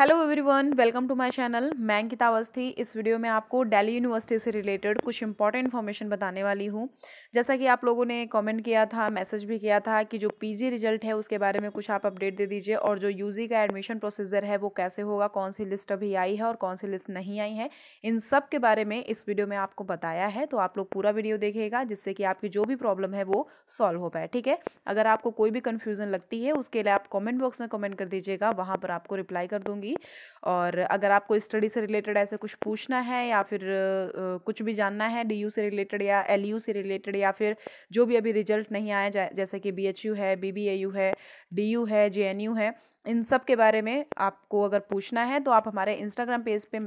hello everyone welcome to my channel मैं अंकिता अवस्थी इस video में आपको दिल्ली यूनिवर्सिटी से रिलेटेड कुछ इंपॉर्टेंट इन्फॉर्मेशन बताने वाली हूँ जैसा कि आप लोगों ने कमेंट किया था मैसेज भी किया था कि जो पीजी रिजल्ट है उसके बारे में कुछ आप अपडेट दे दीजिए और जो यूजी का एडमिशन प्रोसीजर है वो कैसे होगा कौन सी लिस्ट अभी आई है और कौन सी लिस्ट नहीं आई है इन सब के बारे में इस वीडियो में आपको बताया है तो आप लोग पूरा वीडियो देखेगा जिससे कि आपकी जो भी प्रॉब्लम है वो सॉल्व हो पाए ठीक है अगर आपको कोई भी कन्फ्यूज़न लगती है उसके लिए आप कॉमेंट बॉक्स में कॉमेंट कर दीजिएगा वहाँ पर आपको रिप्लाई कर दूँगी होगी और अगर आपको स्टडी से रिलेटेड ऐसे कुछ पूछना है या फिर कुछ भी जानना है डी से रिलेटेड या एल से रिलेटेड या फिर जो भी अभी रिजल्ट नहीं आया जैसे कि बी है बी है डी है जे है इन सब के बारे में आपको अगर पूछना है तो आप हमारे इंस्टाग्राम पेज पे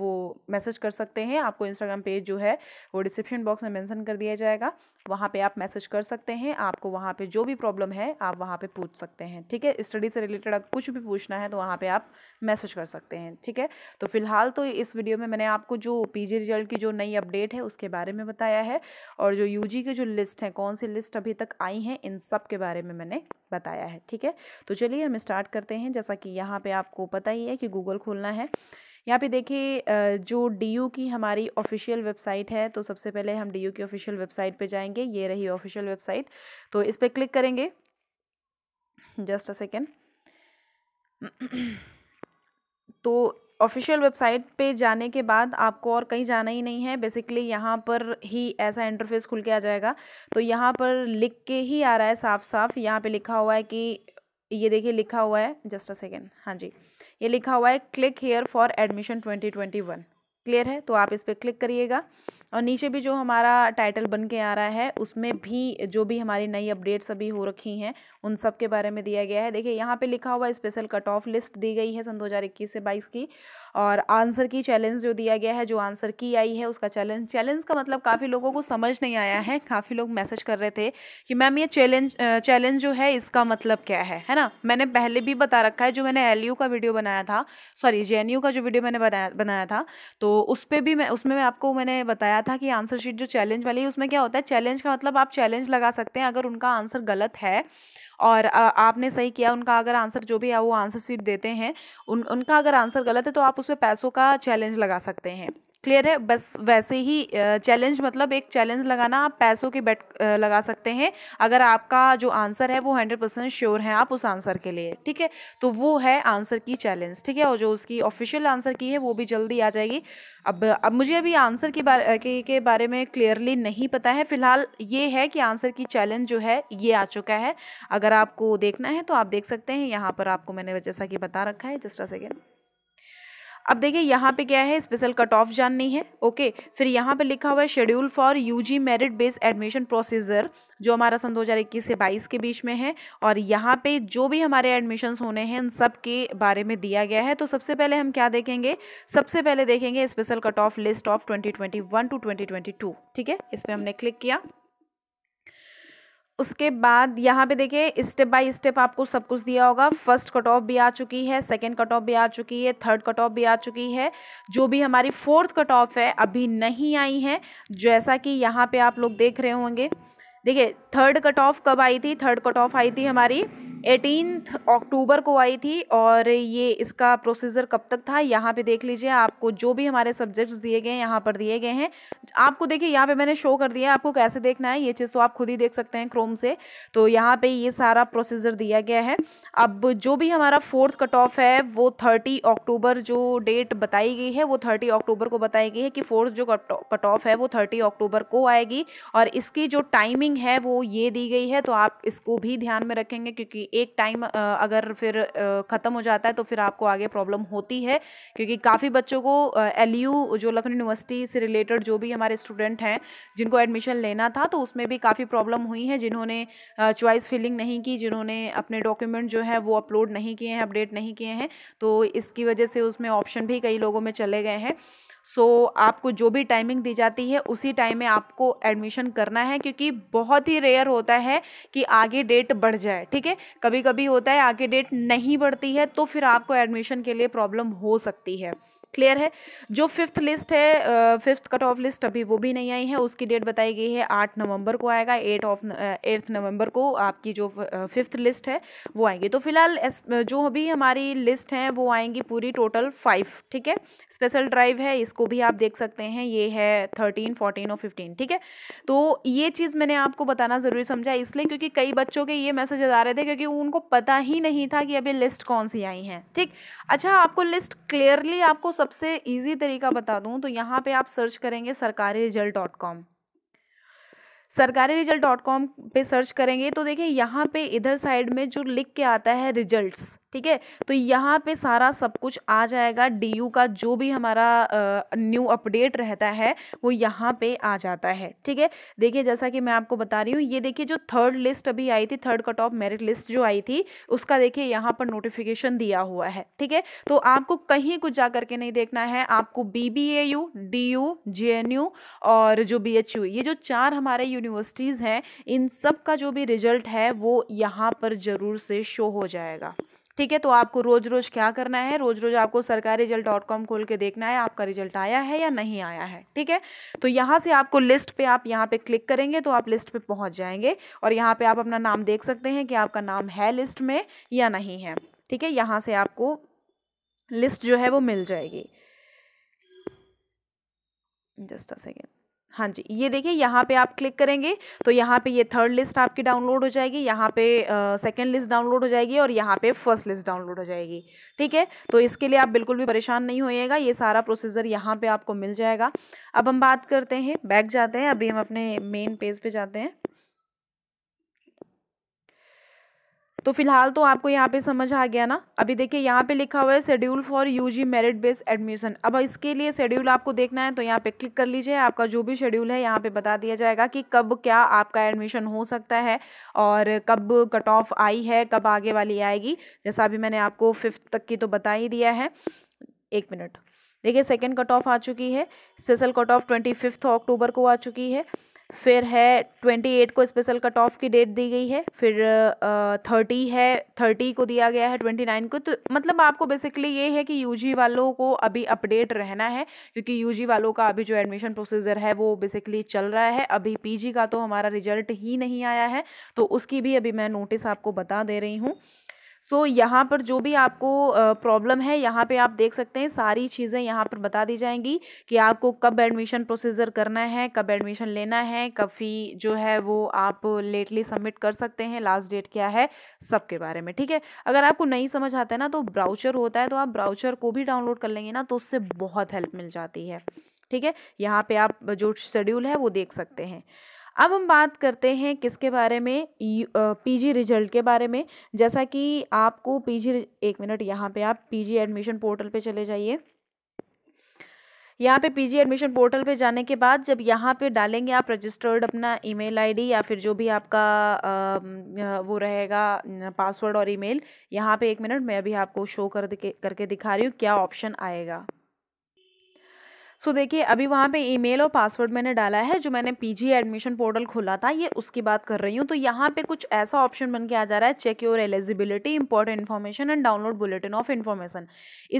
वो मैसेज कर सकते हैं आपको इंस्टाग्राम पेज जो है वो डिस्क्रिप्शन बॉक्स में मेंशन कर दिया जाएगा वहाँ पे आप मैसेज कर सकते हैं आपको वहाँ पे जो भी प्रॉब्लम है आप वहाँ पे पूछ सकते हैं ठीक है स्टडी से रिलेटेड अगर कुछ भी पूछना है तो वहाँ पे आप मैसेज कर सकते हैं ठीक है तो फिलहाल तो इस वीडियो में मैंने आपको जो पीजी रिजल्ट की जो नई अपडेट है उसके बारे में बताया है और जो यू के जो लिस्ट हैं कौन सी लिस्ट अभी तक आई हैं इन सब के बारे में मैंने बताया है ठीक है तो चलिए हम स्टार्ट करते हैं जैसा कि यहाँ पर आपको पता ही है कि गूगल खोलना है यहाँ पे देखिए जो डीयू की हमारी ऑफिशियल वेबसाइट है तो सबसे पहले हम डीयू की ऑफिशियल वेबसाइट पे जाएंगे ये रही ऑफिशियल वेबसाइट तो इस पर क्लिक करेंगे जस्ट अ सेकेंड तो ऑफिशियल वेबसाइट पे जाने के बाद आपको और कहीं जाना ही नहीं है बेसिकली यहाँ पर ही ऐसा इंटरफेस खुल के आ जाएगा तो यहाँ पर लिख के ही आ रहा है साफ साफ यहाँ पे लिखा हुआ है कि ये देखिए लिखा हुआ है जस्ट अ सेकेंड हाँ जी ये लिखा हुआ है click here for admission 2021 clear है तो आप इस पर क्लिक करिएगा और नीचे भी जो हमारा टाइटल बन के आ रहा है उसमें भी जो भी हमारी नई अपडेट्स अभी हो रखी हैं उन सब के बारे में दिया गया है देखिए यहाँ पे लिखा हुआ स्पेशल कट ऑफ लिस्ट दी गई है सन 2021 से 22 की और आंसर की चैलेंज जो दिया गया है जो आंसर की आई है उसका चैलेंज चैलेंज का मतलब काफ़ी लोगों को समझ नहीं आया है काफ़ी लोग मैसेज कर रहे थे कि मैम ये चैलेंज चैलेंज जो है इसका मतलब क्या है है ना मैंने पहले भी बता रखा है जो मैंने एल का वीडियो बनाया था सॉरी जे का जो वीडियो मैंने बनाया बनाया था तो उस पर भी मैं उसमें मैं आपको मैंने बताया बताया था कि आंसर शीट जो चैलेंज वाली है उसमें क्या होता है चैलेंज का मतलब आप चैलेंज लगा सकते हैं अगर उनका आंसर गलत है और आपने सही किया उनका अगर आंसर जो भी है वो आंसर शीट देते हैं उन उनका अगर आंसर गलत है तो आप उस पर पैसों का चैलेंज लगा सकते हैं क्लियर है बस वैसे ही चैलेंज मतलब एक चैलेंज लगाना आप पैसों के बैट लगा सकते हैं अगर आपका जो आंसर है वो हंड्रेड परसेंट श्योर है आप उस आंसर के लिए ठीक है तो वो है आंसर की चैलेंज ठीक है और जो उसकी ऑफिशियल आंसर की है वो भी जल्दी आ जाएगी अब अब मुझे अभी आंसर के बारे के, के बारे में क्लियरली नहीं पता है फिलहाल ये है कि आंसर की चैलेंज जो है ये आ चुका है अगर आपको देखना है तो आप देख सकते हैं यहाँ पर आपको मैंने जैसा कि बता रखा है जस्ट्रा सेकेंड अब देखिए यहाँ पे क्या है स्पेशल कट ऑफ जाननी है ओके फिर यहाँ पे लिखा हुआ है schedule for UG merit based admission procedure जो हमारा सन 2021 से 22 के बीच में है और यहाँ पे जो भी हमारे एडमिशन्स होने हैं इन सब के बारे में दिया गया है तो सबसे पहले हम क्या देखेंगे सबसे पहले देखेंगे special cut off list of one two two ठीक है इस पर हमने क्लिक किया उसके बाद यहाँ पे देखिए स्टेप बाय स्टेप आपको सब कुछ दिया होगा फर्स्ट कट ऑफ भी आ चुकी है सेकंड कट ऑफ भी आ चुकी है थर्ड कट ऑफ भी आ चुकी है जो भी हमारी फोर्थ कट ऑफ है अभी नहीं आई है जैसा कि यहाँ पे आप लोग देख रहे होंगे देखिए थर्ड कट ऑफ कब आई थी थर्ड कट ऑफ आई थी हमारी एटीन अक्टूबर को आई थी और ये इसका प्रोसीजर कब तक था यहाँ पे देख लीजिए आपको जो भी हमारे सब्जेक्ट्स दिए गए हैं यहाँ पर दिए गए हैं आपको देखिए यहाँ पे मैंने शो कर दिया आपको कैसे देखना है ये चीज़ तो आप खुद ही देख सकते हैं क्रोम से तो यहाँ पे ये सारा प्रोसीजर दिया गया है अब जो भी हमारा फोर्थ कट ऑफ है वो थर्टी अक्टूबर जो डेट बताई गई है वो थर्टी अक्टूबर को बताई गई है कि फोर्थ जो कट ऑफ है वो थर्टी अक्टूबर को आएगी और इसकी जो टाइमिंग है वो ये दी गई है तो आप इसको भी ध्यान में रखेंगे क्योंकि एक टाइम अगर फिर ख़त्म हो जाता है तो फिर आपको आगे प्रॉब्लम होती है क्योंकि काफ़ी बच्चों को एल जो लखनऊ यूनिवर्सिटी से रिलेटेड जो भी हमारे स्टूडेंट हैं जिनको एडमिशन लेना था तो उसमें भी काफ़ी प्रॉब्लम हुई है जिन्होंने चॉइस फिलिंग नहीं की जिन्होंने अपने डॉक्यूमेंट जो है वो अपलोड नहीं किए हैं अपडेट नहीं किए हैं तो इसकी वजह से उसमें ऑप्शन भी कई लोगों में चले गए हैं सो आपको जो भी टाइमिंग दी जाती है उसी टाइम में आपको एडमिशन करना है क्योंकि बहुत ही रेयर होता है कि आगे डेट बढ़ जाए ठीक है कभी कभी होता है आगे डेट नहीं बढ़ती है तो फिर आपको एडमिशन के लिए प्रॉब्लम हो सकती है क्लियर है जो फिफ्थ लिस्ट है फिफ्थ कट ऑफ लिस्ट अभी वो भी नहीं आई है उसकी डेट बताई गई है आठ नवंबर को आएगा एट ऑफ एट्थ नवंबर को आपकी जो तो फिफ्थ लिस्ट है वो आएंगी तो फिलहाल जो अभी हमारी लिस्ट हैं वो आएंगी पूरी टोटल फाइव ठीक है स्पेशल ड्राइव है इसको भी आप देख सकते हैं ये है थर्टीन फोर्टीन और फिफ्टीन ठीक है तो ये चीज़ मैंने आपको बताना ज़रूरी समझा इसलिए क्योंकि कई बच्चों के ये मैसेजेज आ रहे थे क्योंकि उनको पता ही नहीं था कि अभी लिस्ट कौन सी आई हैं ठीक अच्छा आपको लिस्ट क्लियरली आपको सबसे इजी तरीका बता दूं तो यहाँ पे आप सर्च करेंगे Sarkari result dot com Sarkari result dot com पर सर्च करेंगे तो देखिए यहाँ पे इधर साइड में जो लिख के आता है रिजल्ट्स ठीक है तो यहाँ पे सारा सब कुछ आ जाएगा डी यू का जो भी हमारा न्यू अपडेट रहता है वो यहाँ पे आ जाता है ठीक है देखिए जैसा कि मैं आपको बता रही हूँ ये देखिए जो थर्ड लिस्ट अभी आई थी third cut off merit list जो आई थी उसका देखिए यहाँ पर नोटिफिकेशन दिया हुआ है ठीक है तो आपको कहीं कुछ जा करके नहीं देखना है आपको B B A U D U J N U और जो बी एच यू ये जो चार हमारे यूनिवर्सिटीज़ हैं इन सब का जो भी रिजल्ट है वो यहाँ पर ज़रूर से शो हो जाएगा ठीक है तो आपको रोज़ रोज़ क्या करना है रोज़ रोज़ आपको सरकारी रिजल्ट डॉट कॉम खोल के देखना है आपका रिजल्ट आया है या नहीं आया है ठीक है तो यहाँ से आपको लिस्ट पे आप यहाँ पे क्लिक करेंगे तो आप लिस्ट पे पहुँच जाएंगे और यहाँ पे आप अपना नाम देख सकते हैं कि आपका नाम है लिस्ट में या नहीं है ठीक है यहाँ से आपको लिस्ट जो है वो मिल जाएगी जस्ट अ सेकेंड हाँ जी ये देखिए यहाँ पे आप क्लिक करेंगे तो यहाँ पे ये थर्ड लिस्ट आपकी डाउनलोड हो जाएगी यहाँ पे सेकंड लिस्ट डाउनलोड हो जाएगी और यहाँ पे फर्स्ट लिस्ट डाउनलोड हो जाएगी ठीक है तो इसके लिए आप बिल्कुल भी परेशान नहीं होइएगा ये सारा प्रोसीजर यहाँ पे आपको मिल जाएगा अब हम बात करते हैं बैक जाते हैं अभी हम अपने मेन पेज पर पे जाते हैं तो फिलहाल तो आपको यहाँ पे समझ आ गया ना अभी देखिए यहाँ पे लिखा हुआ है schedule for UG merit based admission अब इसके लिए शेड्यूल आपको देखना है तो यहाँ पे क्लिक कर लीजिए आपका जो भी शेड्यूल है यहाँ पे बता दिया जाएगा कि कब क्या आपका एडमिशन हो सकता है और कब कट ऑफ आई है कब आगे वाली आएगी जैसा अभी मैंने आपको फिफ्थ तक की तो बता ही दिया है एक मिनट देखिए सेकेंड कट ऑफ आ चुकी है special cut off twenty fifth October को आ चुकी है फिर है ट्वेंटी एट को स्पेशल कट ऑफ की डेट दी गई है फिर थर्टी uh, है थर्टी को दिया गया है ट्वेंटी नाइन को तो मतलब आपको बेसिकली ये है कि यूजी वालों को अभी अपडेट रहना है क्योंकि यूजी वालों का अभी जो एडमिशन प्रोसीजर है वो बेसिकली चल रहा है अभी पीजी का तो हमारा रिजल्ट ही नहीं आया है तो उसकी भी अभी मैं नोटिस आपको बता दे रही हूँ सो so, यहाँ पर जो भी आपको प्रॉब्लम है यहाँ पे आप देख सकते हैं सारी चीज़ें यहाँ पर बता दी जाएंगी कि आपको कब एडमिशन प्रोसीजर करना है कब एडमिशन लेना है कब फ़ी जो है वो आप लेटली सबमिट कर सकते हैं लास्ट डेट क्या है सब के बारे में ठीक है अगर आपको नहीं समझ आता है ना तो ब्राउचर होता है तो आप ब्राउचर को भी डाउनलोड कर लेंगे ना तो उससे बहुत हेल्प मिल जाती है ठीक है यहाँ पे आप जो शेड्यूल है वो देख सकते हैं अब हम बात करते हैं किसके बारे में पीजी रिजल्ट के बारे में जैसा कि आपको पीजी एक मिनट यहाँ पे आप पीजी एडमिशन पोर्टल पे चले जाइए यहाँ पे पीजी एडमिशन पोर्टल पे जाने के बाद जब यहाँ पे डालेंगे आप रजिस्टर्ड अपना ईमेल आईडी या फिर जो भी आपका आ, वो रहेगा पासवर्ड और ईमेल यहाँ पे एक मिनट मैं अभी आपको शो कर करके दिखा रही हूँ क्या ऑप्शन आएगा सो देखिए अभी वहाँ पे ईमेल और पासवर्ड मैंने डाला है जो मैंने पीजी एडमिशन पोर्टल खोला था ये उसकी बात कर रही हूँ तो यहाँ पे कुछ ऐसा ऑप्शन बन के आ जा रहा है check your eligibility important information and download bulletin of information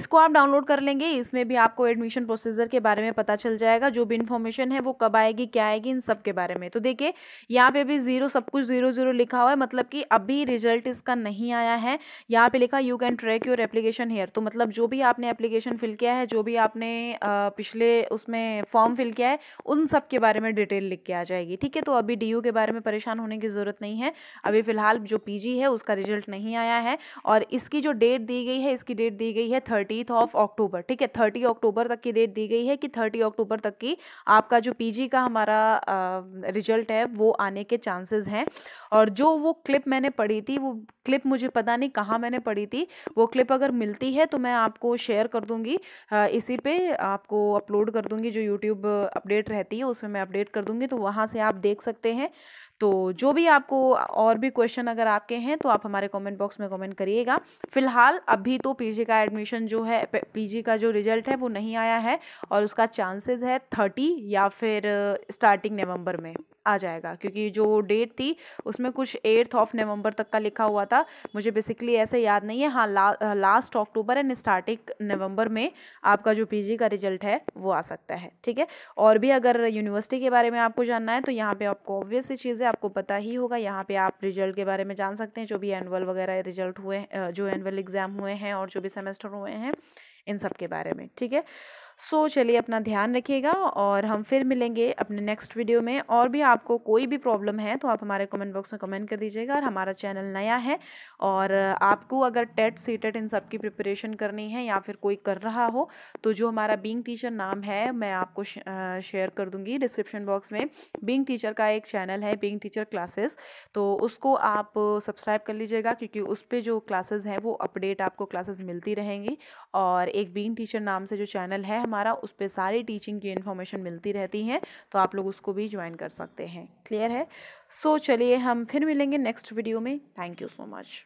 इसको आप डाउनलोड कर लेंगे इसमें भी आपको एडमिशन प्रोसीजर के बारे में पता चल जाएगा जो भी इन्फॉर्मेशन है वो कब आएगी क्या आएगी इन सब के बारे में तो देखिए यहाँ पे भी जीरो सब कुछ जीरो जीरो लिखा हुआ है मतलब कि अभी रिजल्ट इसका नहीं आया है यहाँ पे लिखा you can track your application here तो मतलब जो भी आपने एप्लीकेशन फिल किया है जो भी आपने पिछले उसमें फॉर्म फिल किया है उन सब के बारे में डिटेल लिख के आ जाएगी ठीक है तो अभी डी के बारे में परेशान होने की ज़रूरत नहीं है अभी फ़िलहाल जो पी है उसका रिजल्ट नहीं आया है और इसकी जो डेट दी गई है इसकी डेट दी गई है थर्टीथ ऑफ अक्टूबर ठीक है थर्टी अक्टूबर तक की डेट दी गई है कि थर्टी अक्टूबर तक की आपका जो पी का हमारा रिजल्ट है वो आने के चांसेस हैं और जो वो क्लिप मैंने पढ़ी थी वो क्लिप मुझे पता नहीं कहाँ मैंने पढ़ी थी वो क्लिप अगर मिलती है तो मैं आपको शेयर कर दूँगी इसी पे आपको अपलोड अपलोड कर दूँगी जो यूट्यूब अपडेट रहती है उसमें मैं अपडेट कर दूँगी तो वहाँ से आप देख सकते हैं तो जो भी आपको और भी क्वेश्चन अगर आपके हैं तो आप हमारे कमेंट बॉक्स में कमेंट करिएगा फ़िलहाल अभी तो पीजी का एडमिशन जो है पीजी का जो रिजल्ट है वो नहीं आया है और उसका चांसेस है थर्टी या फिर स्टार्टिंग नवंबर में आ जाएगा क्योंकि जो डेट थी उसमें कुछ एट्थ ऑफ नवंबर तक का लिखा हुआ था मुझे बेसिकली ऐसे याद नहीं है हाँ ला, last October and starting November में आपका जो पीजी का रिजल्ट है वो आ सकता है ठीक है और भी अगर यूनिवर्सिटी के बारे में आपको जानना है तो यहाँ पर आपको ऑब्वियस चीज़ें आपको पता ही होगा यहाँ पर आप रिजल्ट के बारे में जान सकते हैं जो भी एनुअल वगैरह रिजल्ट हुए जो एनुअल एग्ज़ाम हुए हैं और जो भी सेमेस्टर हुए हैं इन सब के बारे में ठीक है सो चलिए अपना ध्यान रखिएगा और हम फिर मिलेंगे अपने नेक्स्ट वीडियो में और भी आपको कोई भी प्रॉब्लम है तो आप हमारे कमेंट बॉक्स में कमेंट कर दीजिएगा और हमारा चैनल नया है और आपको अगर टेट सी टेट इन सब की प्रिपरेशन करनी है या फिर कोई कर रहा हो तो जो हमारा बींग टीचर नाम है मैं आपको शेयर कर दूँगी डिस्क्रिप्शन बॉक्स में बींग टीचर का एक चैनल है बींग टीचर क्लासेस तो उसको आप सब्सक्राइब कर लीजिएगा क्योंकि उस पर जो क्लासेज हैं वो अपडेट आपको क्लासेस मिलती रहेंगी और एक बींग टीचर नाम से जो चैनल है हमारा उस पर सारी टीचिंग की इन्फॉर्मेशन मिलती रहती है तो आप लोग उसको भी ज्वाइन कर सकते हैं क्लियर है सो so, चलिए हम फिर मिलेंगे नेक्स्ट वीडियो में थैंक यू सो मच